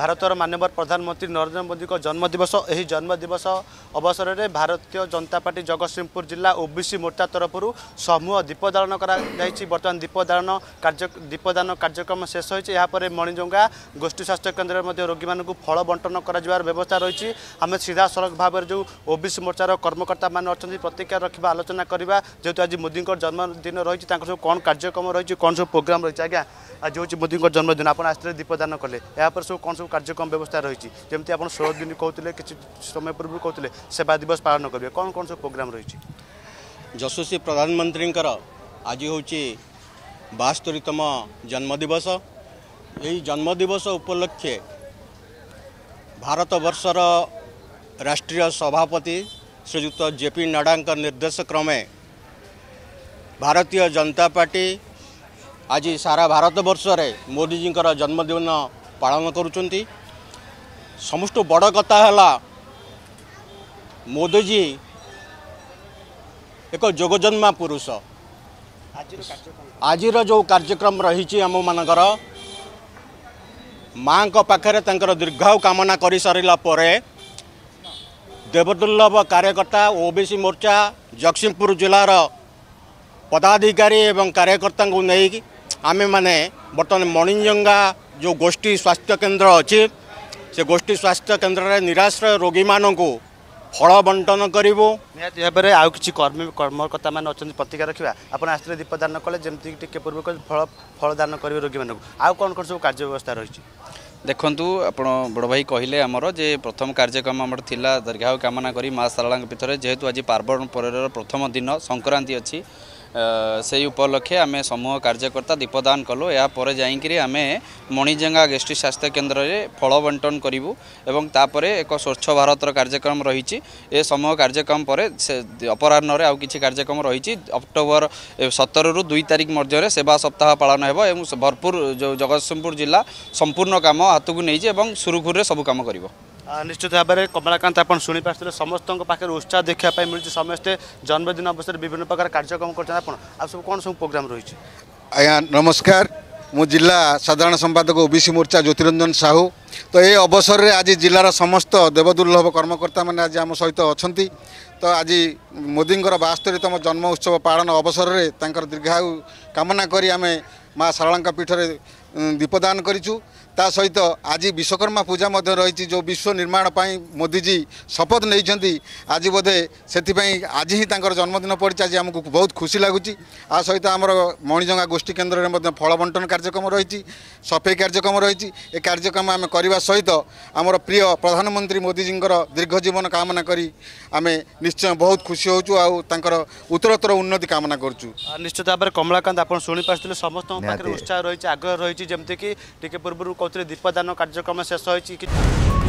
ଭାରତର ମାନ୍ୟବର ପ୍ରଧାନମନ୍ତ୍ରୀ ନରେନ୍ଦ୍ର ମୋଦିଙ୍କ ଜନ୍ମଦିବସ ଏହି ଜନ୍ମଦିବସ ଅବସରରେ ଭାରତୀୟ ଜନତା ପାର୍ଟି ଜଗତସିଂହପୁର ଜିଲ୍ଲା ଓ ବି ସି ମୋର୍ଚ୍ଚା ତରଫରୁ ସମୂହ ଦୀପଦାଳନ କରାଯାଇଛି ବର୍ତ୍ତମାନ ଦୀପଦାଳନ କାର୍ଯ୍ୟ ଦୀପଦାନ କାର୍ଯ୍ୟକ୍ରମ ଶେଷ ହୋଇଛି ଏହାପରେ ମଣିଜଙ୍ଗା ଗୋଷ୍ଠୀ ସ୍ୱାସ୍ଥ୍ୟ କେନ୍ଦ୍ରରେ ମଧ୍ୟ ରୋଗୀମାନଙ୍କୁ ଫଳ ବଣ୍ଟନ କରାଯିବାର ବ୍ୟବସ୍ଥା ରହିଛି ଆମେ ସିଧାସଳଖ ଭାବରେ ଯେଉଁ ଓ ବି ସି ମୋର୍ଚ୍ଚାର କର୍ମକର୍ତ୍ତାମାନେ ଅଛନ୍ତି ପ୍ରତିକ୍ରିୟା ରଖିବା ଆଲୋଚନା କରିବା ଯେହେତୁ ଆଜି ମୋଦିଙ୍କ ଜନ୍ମଦିନ ରହିଛି ତାଙ୍କର ସବୁ କ'ଣ କାର୍ଯ୍ୟକ୍ରମ ରହିଛି କ'ଣ ସବୁ ପ୍ରୋଗ୍ରାମ୍ ରହିଛି ଆଜ୍ଞା ଆଜି ହେଉଛି ମୋଦିଙ୍କ ଜନ୍ମଦିନ ଆପଣ ଆସିଥିଲେ ଦୀପଦାନ କଲେ ଏହାପରେ ସବୁ କ'ଣ ସବୁ କାର୍ଯ୍ୟକ୍ରମ ବ୍ୟବସ୍ଥା ରହିଛି ଯେମିତି ଆପଣ ଷୋହଳ ଦିନ କହୁଥିଲେ କିଛି ସମୟ ପୂର୍ବରୁ କହୁଥିଲେ ସେବା ଦିବସ ପାଳନ କରିବେ କ'ଣ କ'ଣ ସବୁ ପ୍ରୋଗ୍ରାମ୍ ରହିଛି ଯଶସ୍ୱୀ ପ୍ରଧାନମନ୍ତ୍ରୀଙ୍କର ଆଜି ହେଉଛି ବାସ୍ତରୀତମ ଜନ୍ମଦିବସ ଏହି ଜନ୍ମଦିବସ ଉପଲକ୍ଷେ ଭାରତବର୍ଷର ରାଷ୍ଟ୍ରୀୟ ସଭାପତି ଶ୍ରୀଯୁକ୍ତ ଜେପି ନଡ୍ଡାଙ୍କ ନିର୍ଦ୍ଦେଶ କ୍ରମେ ଭାରତୀୟ ଜନତା ପାର୍ଟି ଆଜି ସାରା ଭାରତବର୍ଷରେ ମୋଦିଜୀଙ୍କର ଜନ୍ମଦିନ ପାଳନ କରୁଛନ୍ତି ସମସ୍ତ ବଡ଼ କଥା ହେଲା ମୋଦିଜୀ ଏକ ଯୋଗଜନ୍ମା ପୁରୁଷ ଆଜିର ଯେଉଁ କାର୍ଯ୍ୟକ୍ରମ ରହିଛି ଆମମାନଙ୍କର ମାଙ୍କ ପାଖରେ ତାଙ୍କର ଦୀର୍ଘାଉ କାମନା କରିସାରିଲା ପରେ ଦେବଦୁର୍ଲଭ କାର୍ଯ୍ୟକର୍ତ୍ତା ଓ ବି ସି ମୋର୍ଚ୍ଚା ଜଗତସିଂହପୁର ଜିଲ୍ଲାର ପଦାଧିକାରୀ ଏବଂ କାର୍ଯ୍ୟକର୍ତ୍ତାଙ୍କୁ ନେଇକି ଆମେମାନେ ବର୍ତ୍ତମାନ ମଣିଜଙ୍ଗା ଯେଉଁ ଗୋଷ୍ଠୀ ସ୍ୱାସ୍ଥ୍ୟ କେନ୍ଦ୍ର ଅଛି ସେ ଗୋଷ୍ଠୀ ସ୍ୱାସ୍ଥ୍ୟ କେନ୍ଦ୍ରରେ ନିରାଶ୍ରୟ ରୋଗୀମାନଙ୍କୁ ଫଳ ବଣ୍ଟନ କରିବୁ ନିହାତି ଭାବରେ ଆଉ କିଛି କର୍ମୀ କର୍ମକର୍ତ୍ତାମାନେ ଅଛନ୍ତି ପ୍ରତିକାର ରଖିବା ଆପଣ ଆସିଥିଲେ ଦୀପଦାନ କଲେ ଯେମିତିକି ଟିକେ ପୂର୍ବକ ଫଳ ଫଳ ଦାନ କରିବେ ରୋଗୀମାନଙ୍କୁ ଆଉ କ'ଣ କ'ଣ ସବୁ କାର୍ଯ୍ୟ ବ୍ୟବସ୍ଥା ରହିଛି ଦେଖନ୍ତୁ ଆପଣ ବଡ଼ ଭାଇ କହିଲେ ଆମର ଯେ ପ୍ରଥମ କାର୍ଯ୍ୟକ୍ରମ ଆମର ଥିଲା ଦୀର୍ଘାଉ କାମନା କରି ମା ସାରଳାଙ୍କ ପୀଠରେ ଯେହେତୁ ଆଜି ପାର୍ବଣ ପରେର ପ୍ରଥମ ଦିନ ସଂକ୍ରାନ୍ତି ଅଛି ସେଇ ଉପଲକ୍ଷେ ଆମେ ସମୂହ କାର୍ଯ୍ୟକର୍ତ୍ତା ଦୀପଦାନ କଲୁ ଏହାପରେ ଯାଇକରି ଆମେ ମଣିଜଙ୍ଗା ଗୋଷ୍ଠୀ ସ୍ୱାସ୍ଥ୍ୟ କେନ୍ଦ୍ରରେ ଫଳ ବଣ୍ଟନ କରିବୁ ଏବଂ ତାପରେ ଏକ ସ୍ୱଚ୍ଛ ଭାରତର କାର୍ଯ୍ୟକ୍ରମ ରହିଛି ଏ ସମୂହ କାର୍ଯ୍ୟକ୍ରମ ପରେ ସେ ଅପରାହ୍ନରେ ଆଉ କିଛି କାର୍ଯ୍ୟକ୍ରମ ରହିଛି ଅକ୍ଟୋବର ସତରରୁ ଦୁଇ ତାରିଖ ମଧ୍ୟରେ ସେବା ସପ୍ତାହ ପାଳନ ହେବ ଏବଂ ଭରପୁର ଯେଉଁ ଜଗତସିଂହପୁର ଜିଲ୍ଲା ସମ୍ପୂର୍ଣ୍ଣ କାମ ହାତକୁ ନେଇଛି ଏବଂ ସୁରୁଖୁରୁରେ ସବୁ କାମ କରିବ ନିଶ୍ଚିତ ଭାବରେ କମଳାକାନ୍ତ ଆପଣ ଶୁଣିପାରୁଥିଲେ ସମସ୍ତଙ୍କ ପାଖରେ ଉତ୍ସାହ ଦେଖିବା ପାଇଁ ମିଳୁଛି ସମସ୍ତେ ଜନ୍ମଦିନ ଅବସରରେ ବିଭିନ୍ନ ପ୍ରକାର କାର୍ଯ୍ୟକ୍ରମ କରୁଛନ୍ତି ଆପଣ ଆଉ ସବୁ କ'ଣ ସବୁ ପ୍ରୋଗ୍ରାମ୍ ରହିଛି ଆଜ୍ଞା ନମସ୍କାର ମୁଁ ଜିଲ୍ଲା ସାଧାରଣ ସମ୍ପାଦକ ଓ ମୋର୍ଚ୍ଚା ଜ୍ୟୋତିରଞ୍ଜନ ସାହୁ ତ ଏ ଅବସରରେ ଆଜି ଜିଲ୍ଲାର ସମସ୍ତ ଦେବଦୁର୍ଲଭ କର୍ମକର୍ତ୍ତାମାନେ ଆଜି ଆମ ସହିତ ଅଛନ୍ତି ତ ଆଜି ମୋଦିଙ୍କର ବାସ୍ତରୀତମ ଜନ୍ମ ଉତ୍ସବ ପାଳନ ଅବସରରେ ତାଙ୍କର ଦୀର୍ଘାୟୁ କାମନା କରି ଆମେ ମାଆ ସାରଳାଙ୍କ ପୀଠରେ ଦୀପଦାନ କରିଛୁ ତା ସହିତ ଆଜି ବିଶ୍ୱକର୍ମା ପୂଜା ମଧ୍ୟ ରହିଛି ଯେଉଁ ବିଶ୍ୱ ନିର୍ମାଣ ପାଇଁ ମୋଦିଜୀ ଶପଥ ନେଇଛନ୍ତି ଆଜି ବୋଧେ ସେଥିପାଇଁ ଆଜି ହିଁ ତାଙ୍କର ଜନ୍ମଦିନ ପଡ଼ିଛି ଆଜି ଆମକୁ ବହୁତ ଖୁସି ଲାଗୁଛି ଆ ସହିତ ଆମର ମଣିଜଙ୍ଗା ଗୋଷ୍ଠୀ କେନ୍ଦ୍ରରେ ମଧ୍ୟ ଫଳ ବଣ୍ଟନ କାର୍ଯ୍ୟକ୍ରମ ରହିଛି ସଫେଇ କାର୍ଯ୍ୟକ୍ରମ ରହିଛି ଏ କାର୍ଯ୍ୟକ୍ରମ ଆମେ କରିବା ସହିତ ଆମର ପ୍ରିୟ ପ୍ରଧାନମନ୍ତ୍ରୀ ମୋଦିଜୀଙ୍କର ଦୀର୍ଘ ଜୀବନ କାମନା କରି ଆମେ ନିଶ୍ଚୟ ବହୁତ ଖୁସି ହେଉଛୁ ଆଉ ତାଙ୍କର ଉତ୍ତରୋତ୍ତର ଉନ୍ନତି କାମନା କରୁଛୁ ନିଶ୍ଚିତ ଭାବରେ କମଳାକାନ୍ତ ଆପଣ ଶୁଣିପାରିଥିଲେ ସମସ୍ତଙ୍କ ପାଖରେ ଉତ୍ସାହ ରହିଛି ଆଗ୍ରହ ରହିଛି ଯେମିତିକି ଟିକେ ପୂର୍ବରୁ କହୁଥିଲେ ଦୀପଦାନ କାର୍ଯ୍ୟକ୍ରମ ଶେଷ ହୋଇଛି